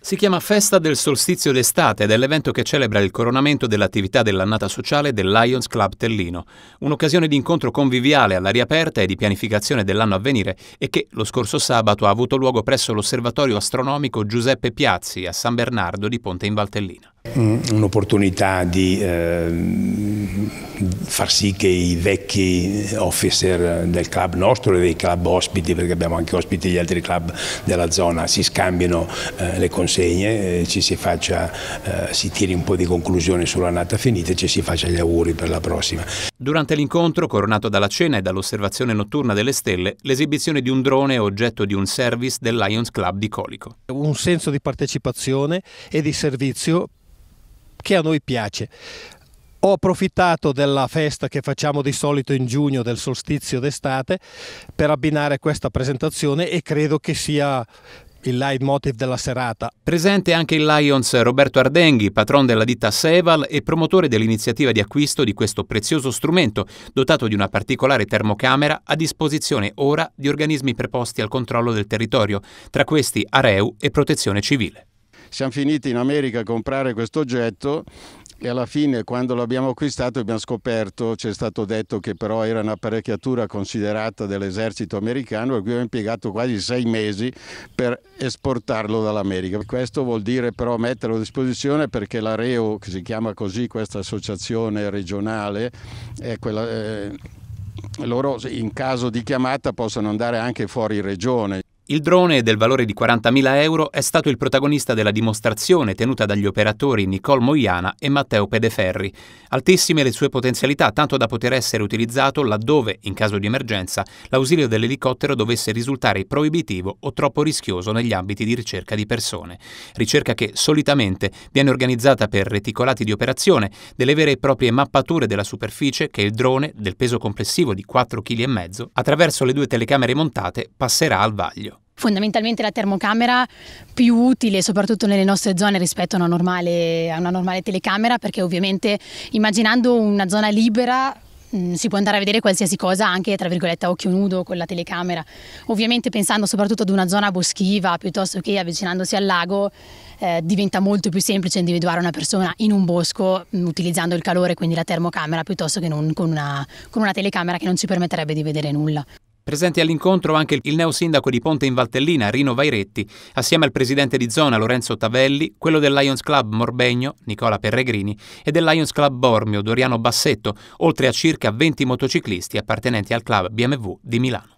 Si chiama Festa del Solstizio d'estate ed è l'evento che celebra il coronamento dell'attività dell'annata sociale del Lions Club Tellino, un'occasione di incontro conviviale all'aria aperta e di pianificazione dell'anno a venire e che lo scorso sabato ha avuto luogo presso l'osservatorio astronomico Giuseppe Piazzi a San Bernardo di Ponte in Valtellina un'opportunità di eh, far sì che i vecchi officer del club nostro e dei club ospiti, perché abbiamo anche ospiti di altri club della zona, si scambino eh, le consegne, ci si, faccia, eh, si tiri un po' di conclusione sulla nata finita e ci si faccia gli auguri per la prossima. Durante l'incontro, coronato dalla cena e dall'osservazione notturna delle stelle, l'esibizione di un drone è oggetto di un service del Lions Club di Colico. Un senso di partecipazione e di servizio che a noi piace. Ho approfittato della festa che facciamo di solito in giugno del solstizio d'estate per abbinare questa presentazione e credo che sia il leitmotiv della serata. Presente anche il Lions Roberto Ardenghi, patron della ditta Seval e promotore dell'iniziativa di acquisto di questo prezioso strumento, dotato di una particolare termocamera a disposizione ora di organismi preposti al controllo del territorio, tra questi Areu e Protezione Civile siamo finiti in America a comprare questo oggetto e alla fine quando l'abbiamo acquistato abbiamo scoperto, ci è stato detto che però era un'apparecchiatura considerata dell'esercito americano e qui abbiamo impiegato quasi sei mesi per esportarlo dall'America. Questo vuol dire però metterlo a disposizione perché la REO, che si chiama così questa associazione regionale, è quella... Eh, loro in caso di chiamata possono andare anche fuori regione. Il drone del valore di 40.000 euro è stato il protagonista della dimostrazione tenuta dagli operatori Nicole Moiana e Matteo Pedeferri. Altissime le sue potenzialità, tanto da poter essere utilizzato laddove, in caso di emergenza, l'ausilio dell'elicottero dovesse risultare proibitivo o troppo rischioso negli ambiti di ricerca di persone. Ricerca che solitamente viene organizzata per reticolati di operazione, delle vere e proprie mappature della superficie che il drone, del peso complessivo di 4,5 kg, attraverso le due telecamere montate, passerà al vaglio fondamentalmente la termocamera più utile soprattutto nelle nostre zone rispetto a una normale, a una normale telecamera perché ovviamente immaginando una zona libera mm, si può andare a vedere qualsiasi cosa anche tra virgolette a occhio nudo con la telecamera. Ovviamente pensando soprattutto ad una zona boschiva piuttosto che avvicinandosi al lago eh, diventa molto più semplice individuare una persona in un bosco mh, mm, utilizzando il calore, quindi la termocamera piuttosto che non, con, una, con una telecamera che non ci permetterebbe di vedere nulla. Presenti all'incontro anche il neosindaco di Ponte in Valtellina, Rino Vairetti, assieme al presidente di zona Lorenzo Tavelli, quello del Lions Club Morbegno, Nicola Perregrini, e del Lions Club Bormio, Doriano Bassetto, oltre a circa 20 motociclisti appartenenti al club BMW di Milano.